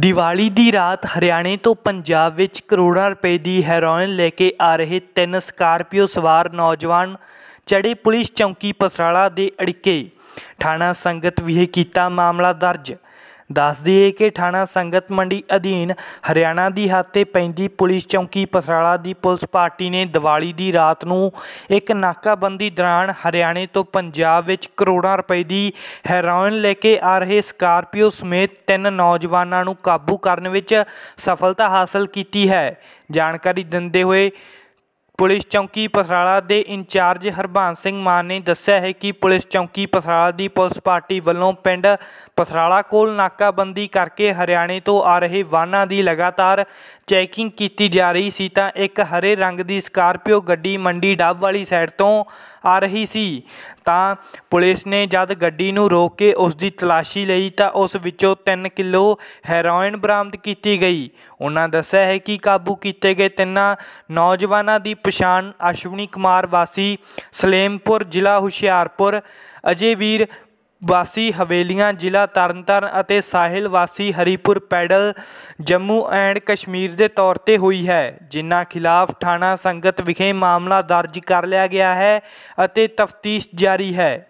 ਦੀਵਾਲੀ ਦੀ ਰਾਤ ਹਰਿਆਣੇ ਤੋਂ ਪੰਜਾਬ ਵਿੱਚ ਕਰੋੜਾਂ ਰੁਪਏ ਦੀ ਹੈਰੋਇਨ ਲੈ ਕੇ ਆ ਰਹੇ ਤਿੰਨ ਸਕਾਰਪੀਓ ਸਵਾਰ ਨੌਜਵਾਨ ਚੜੇ ਪੁਲਿਸ ਚੌਂਕੀ ਪਸਰਾਲਾ ਦੇ ਅੜਿੱਕੇ ਥਾਣਾ ਸੰਗਤ ਵਿਹੇ ਕੀਤਾ ਮਾਮਲਾ ਦਰਜ ਦੱਸ ਦਈਏ ਕਿ ਥਾਣਾ ਸੰਗਤ ਮੰਡੀ ਅਧੀਨ ਹਰਿਆਣਾ ਦੀ ਹੱਤੇ ਪੈਂਦੀ ਪੁਲਿਸ ਚੌਂਕੀ ਪਸਰਾਲਾ ਦੀ ਪੁਲਿਸ ਪਾਰਟੀ ਨੇ ਦੀਵਾਲੀ ਦੀ ਰਾਤ ਨੂੰ ਇੱਕ ਨਾਕਾਬੰਦੀ ਦੌਰਾਨ ਹਰਿਆਣੇ ਤੋਂ ਪੰਜਾਬ ਵਿੱਚ ਕਰੋੜਾਂ ਰੁਪਏ ਦੀ ਹੈਰੋਇਨ ਲੈ ਕੇ ਆ ਰਹੇ ਸਕਾਰਪੀਓ ਸਮੇਤ ਤਿੰਨ ਨੌਜਵਾਨਾਂ ਨੂੰ ਕਾਬੂ ਕਰਨ ਵਿੱਚ ਸਫਲਤਾ ਹਾਸਲ ਕੀਤੀ ਹੈ ਜਾਣਕਾਰੀ ਦਿੰਦੇ ਹੋਏ ਪੁਲਿਸ ਚੌਂਕੀ ਪਸਰਾਲਾ ਦੇ ਇੰਚਾਰਜ ਹਰਬੰਸ ਸਿੰਘ ਮਾਨ ਨੇ ਦੱਸਿਆ ਹੈ ਕਿ ਪੁਲਿਸ ਚੌਂਕੀ ਪਸਰਾਲਾ ਦੀ ਪੁਲਿਸ ਪਾਰਟੀ ਵੱਲੋਂ ਪਿੰਡ ਪਸਰਾਲਾ ਕੋਲ ਨਾਕਾਬੰਦੀ ਕਰਕੇ ਹਰਿਆਣੇ ਤੋਂ ਆ ਰਹੇ ਵਾਹਨਾਂ ਦੀ ਲਗਾਤਾਰ ਚੈਕਿੰਗ ਕੀਤੀ ਜਾ ਰਹੀ ਸੀ ਤਾਂ ਇੱਕ ਹਰੇ ਰੰਗ ਦੀ ਸਕਾਰਪੀਓ ਗੱਡੀ ਮੰਡੀ ਡੱਬ ਵਾਲੀ ਸਾਈਡ ਤੋਂ ਆ ਰਹੀ ਸੀ ਤਾਂ ਪੁਲਿਸ ਨੇ ਜਦ ਗੱਡੀ ਨੂੰ ਰੋਕ ਕੇ ਉਸ ਦੀ ਤਲਾਸ਼ੀ ਲਈ ਤਾਂ ਉਸ ਵਿੱਚੋਂ 3 ਕਿਲੋ ਹੈਰੋਇਨ ਬਰਾਮਦ ਕੀਤੀ ਗਈ ਉਹਨਾਂ ਦੱਸਿਆ ਹੈ ਕਿ ਕਾਬੂ ਕੀਤੇ ਗਏ ਤਿੰਨਾਂ ਨੌਜਵਾਨਾਂ ਦੀ ਪਛਾਣ ਅਸ਼ਵਨੀ ਕੁਮਾਰ ਵਾਸੀ ਸਲੇਮਪੁਰ ਜ਼ਿਲ੍ਹਾ ਹੁਸ਼ਿਆਰਪੁਰ ਅਜੇ ਵੀਰ ਵਾਸੀ ਹਵੇਲੀਆਂ ਜ਼ਿਲ੍ਹਾ ਤਰਨਤਾਰਨ ਅਤੇ ਸਾਹਿਲ ਵਾਸੀ ਹਰੀਪੁਰ ਪੈਡਲ ਜੰਮੂ ਐਂਡ ਕਸ਼ਮੀਰ ਦੇ ਤੌਰ ਤੇ ਹੋਈ ਹੈ ਜਿਨ੍ਹਾਂ ਖਿਲਾਫ ਥਾਣਾ ਸੰਗਤ ਵਿਖੇ ਮਾਮਲਾ ਦਰਜ ਕਰ ਲਿਆ ਗਿਆ ਹੈ ਅਤੇ ਤਫਤੀਸ਼ ਜਾਰੀ ਹੈ